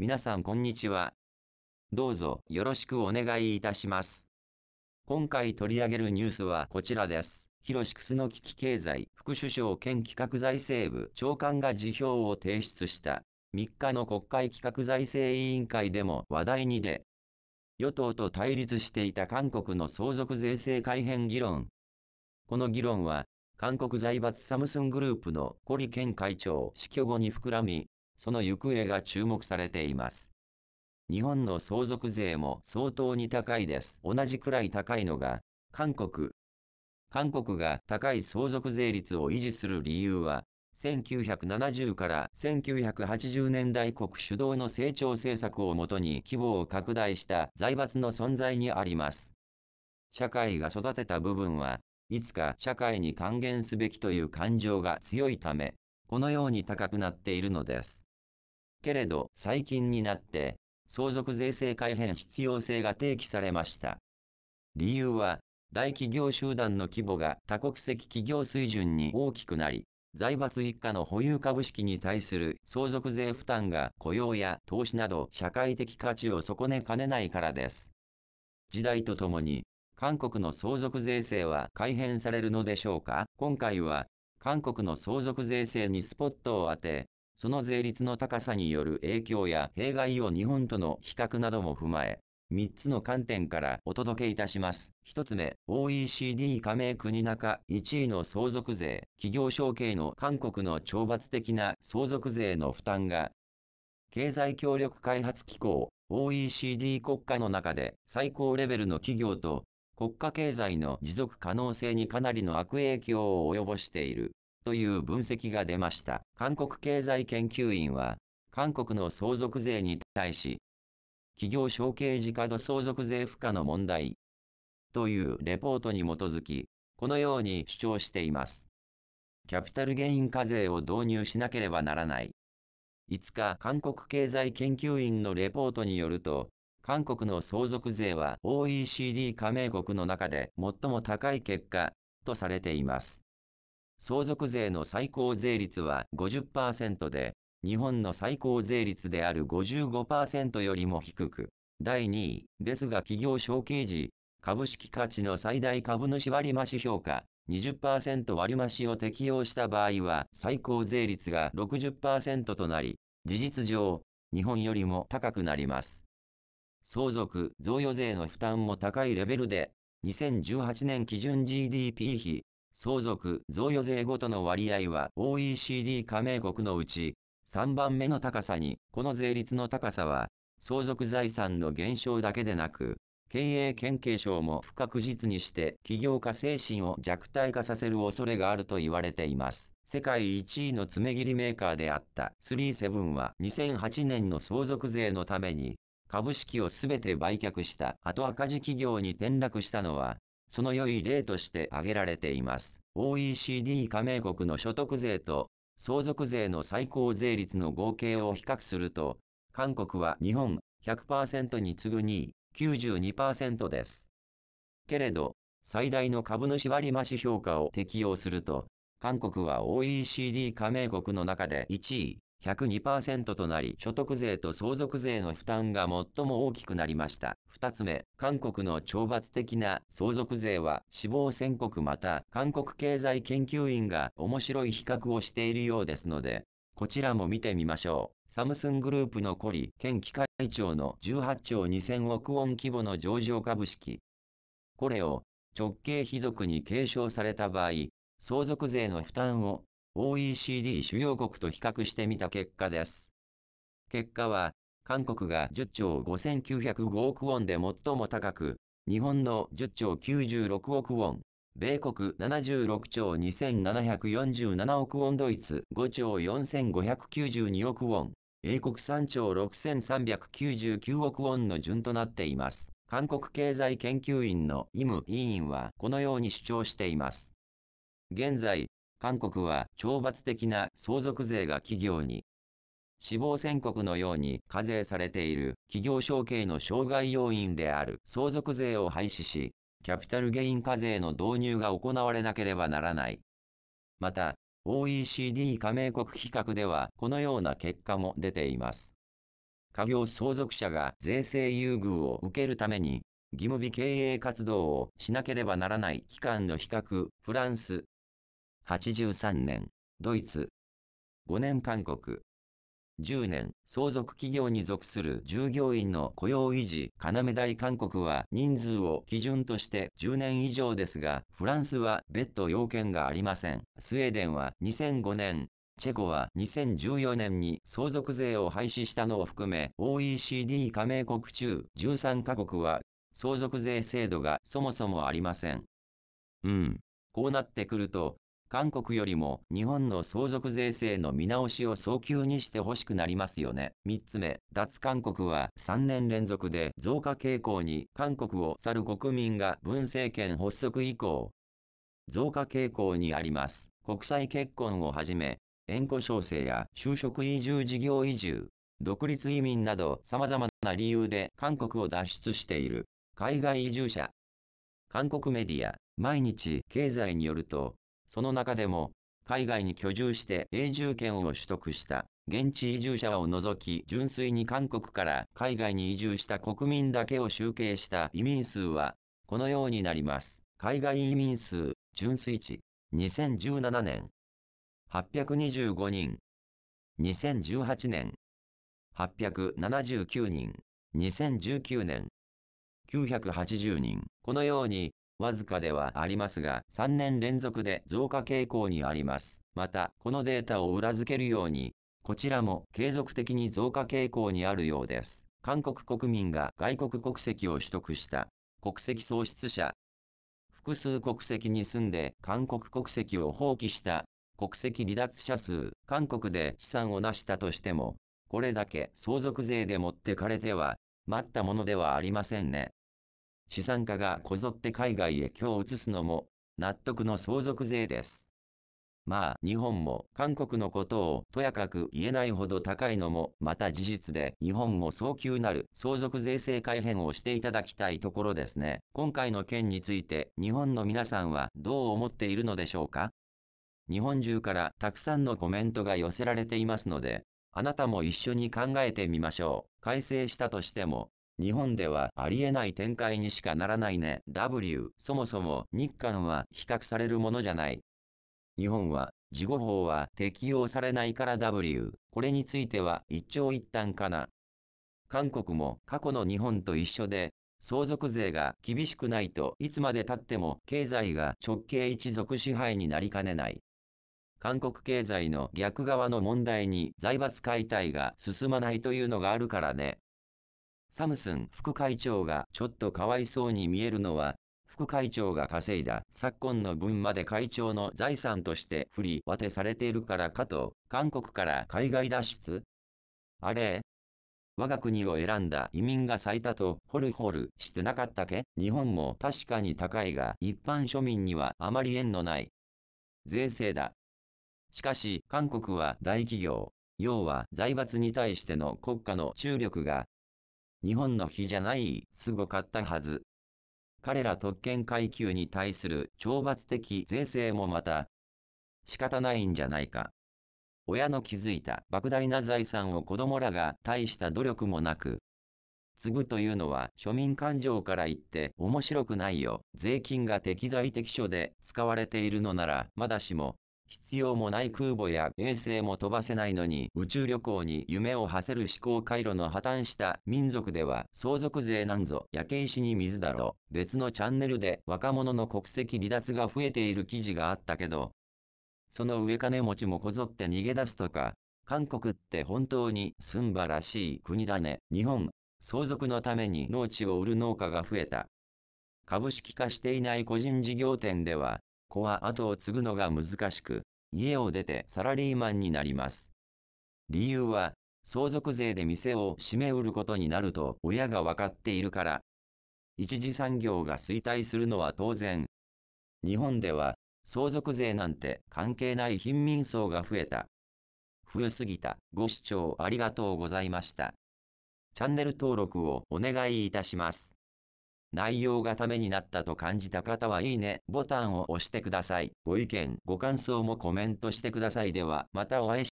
皆さんこんにちは。どうぞよろしくお願いいたします。今回取り上げるニュースはこちらです。広しくすの危機経済副首相兼企画財政部長官が辞表を提出した3日の国会企画財政委員会でも話題にで、与党と対立していた韓国の相続税制改変議論。この議論は、韓国財閥サムスングループのコリケン会長死去後に膨らみ、その行方が注目されています。日本の相続税も相当に高いです。同じくらい高いのが、韓国。韓国が高い相続税率を維持する理由は、1970から1980年代国主導の成長政策をもとに規模を拡大した財閥の存在にあります。社会が育てた部分はいつか社会に還元すべきという感情が強いため、このように高くなっているのです。けれど最近になって、相続税制改変必要性が提起されました。理由は、大企業集団の規模が多国籍企業水準に大きくなり、財閥一家の保有株式に対する相続税負担が雇用や投資など社会的価値を損ねかねないからです。時代とともに、韓国の相続税制は改変されるのでしょうか今回は、韓国の相続税制にスポットを当て、その税率の高さによる影響や弊害を日本との比較なども踏まえ、3つの観点からお届けいたします。1つ目、OECD 加盟国中1位の相続税、企業承継の韓国の懲罰的な相続税の負担が、経済協力開発機構 OECD 国家の中で最高レベルの企業と国家経済の持続可能性にかなりの悪影響を及ぼしている。という分析が出ました。韓国経済研究院は、韓国の相続税に対し、企業承継時過度相続税負荷の問題、というレポートに基づき、このように主張しています。キャピタルゲイン課税を導入しなければならない。5日、韓国経済研究院のレポートによると、韓国の相続税は OECD 加盟国の中で最も高い結果とされています。相続税の最高税率は50%で、日本の最高税率である55%よりも低く、第2位ですが企業承継時、株式価値の最大株主割増評価20%割増を適用した場合は最高税率が60%となり、事実上、日本よりも高くなります。相続、贈与税の負担も高いレベルで、2018年基準 GDP 比相続、贈与税ごとの割合は OECD 加盟国のうち3番目の高さに、この税率の高さは相続財産の減少だけでなく、経営研究省も不確実にして企業家精神を弱体化させる恐れがあると言われています。世界1位の爪切りメーカーであった37は2008年の相続税のために株式をすべて売却した後赤字企業に転落したのはその良い例として挙げられています。OECD 加盟国の所得税と相続税の最高税率の合計を比較すると、韓国は日本100%に次ぐ2位、92%です。けれど、最大の株主割増評価を適用すると、韓国は OECD 加盟国の中で1位、102%となり、所得税と相続税の負担が最も大きくなりました。二つ目、韓国の懲罰的な相続税は死亡宣告また韓国経済研究院が面白い比較をしているようですので、こちらも見てみましょう。サムスングループのコリ、県機械庁の18兆2000億ウォン規模の上場株式。これを直系非族に継承された場合、相続税の負担を OECD 主要国と比較してみた結果です。結果は、韓国が10兆5905億ウォンで最も高く、日本の10兆96億ウォン、米国76兆2747億ウォン、ドイツ5兆4592億ウォン、英国3兆6399億ウォンの順となっています。韓国経済研究院のイム委員はこのように主張しています。現在、韓国は懲罰的な相続税が企業に死亡宣告のように課税されている企業承継の障害要因である相続税を廃止し、キャピタルゲイン課税の導入が行われなければならない。また、OECD 加盟国比較ではこのような結果も出ています。家業相続者が税制優遇を受けるために義務日経営活動をしなければならない期間の比較、フランス、83年、ドイツ。5年韓国。10年、相続企業に属する従業員の雇用維持、要大韓国は人数を基準として10年以上ですが、フランスは別途要件がありません。スウェーデンは2005年、チェコは2014年に相続税を廃止したのを含め、OECD 加盟国中13カ国は相続税制度がそもそもありません。うん。こうなってくると、韓国よりも日本の相続税制の見直しを早急にしてほしくなりますよね。3つ目、脱韓国は3年連続で増加傾向に韓国を去る国民が文政権発足以降、増加傾向にあります。国際結婚をはじめ、縁故調整や就職移住事業移住、独立移民など様々な理由で韓国を脱出している海外移住者。韓国メディア、毎日経済によると、その中でも、海外に居住して永住権を取得した現地移住者を除き純粋に韓国から海外に移住した国民だけを集計した移民数はこのようになります。海外移民数純粋値2017年825人2018年879人2019年980人このようにわずかではありますが、3年連続で増加傾向にあります。また、このデータを裏付けるように、こちらも継続的に増加傾向にあるようです。韓国国民が外国国籍を取得した国籍喪失者、複数国籍に住んで韓国国籍を放棄した国籍離脱者数、韓国で資産を成したとしても、これだけ相続税で持ってかれては、待ったものではありませんね。資産家がこぞって海外へ今日移すのも、納得の相続税です。まあ、日本も韓国のことをとやかく言えないほど高いのも、また事実で、日本も早急なる相続税制改変をしていただきたいところですね。今回の件について、日本の皆さんはどう思っているのでしょうか日本中からたくさんのコメントが寄せられていますので、あなたも一緒に考えてみましょう。改正したとしても、日本ではありえない展開にしかならないね。W、そもそも日韓は比較されるものじゃない。日本は、事後法は適用されないから W。これについては一長一短かな。韓国も過去の日本と一緒で、相続税が厳しくないといつまで経っても経済が直系一族支配になりかねない。韓国経済の逆側の問題に財閥解体が進まないというのがあるからね。サムスン副会長がちょっとかわいそうに見えるのは、副会長が稼いだ昨今の分まで会長の財産として振り分けされているからかと、韓国から海外脱出あれ我が国を選んだ移民が最多とホルホルしてなかったけ日本も確かに高いが一般庶民にはあまり縁のない税制だ。しかし韓国は大企業、要は財閥に対しての国家の注力が日本の比じゃない、すごかったはず。彼ら特権階級に対する懲罰的税制もまた、仕方ないんじゃないか。親の築いた莫大な財産を子供らが大した努力もなく、継ぐというのは庶民感情から言って面白くないよ。税金が適材適所で使われているのならまだしも、必要もない空母や衛星も飛ばせないのに宇宙旅行に夢を馳せる思考回路の破綻した民族では相続税なんぞ焼け石に水だろ。別のチャンネルで若者の国籍離脱が増えている記事があったけど、その上金持ちもこぞって逃げ出すとか、韓国って本当にすんばらしい国だね。日本、相続のために農地を売る農家が増えた。株式化していない個人事業店では、子は後を継ぐのが難しく、家を出てサラリーマンになります。理由は、相続税で店を閉め売ることになると親が分かっているから。一次産業が衰退するのは当然。日本では、相続税なんて関係ない貧民層が増えた。増すぎた。ご視聴ありがとうございました。チャンネル登録をお願いいたします。内容がためになったと感じた方はいいねボタンを押してください。ご意見、ご感想もコメントしてください。では、またお会いし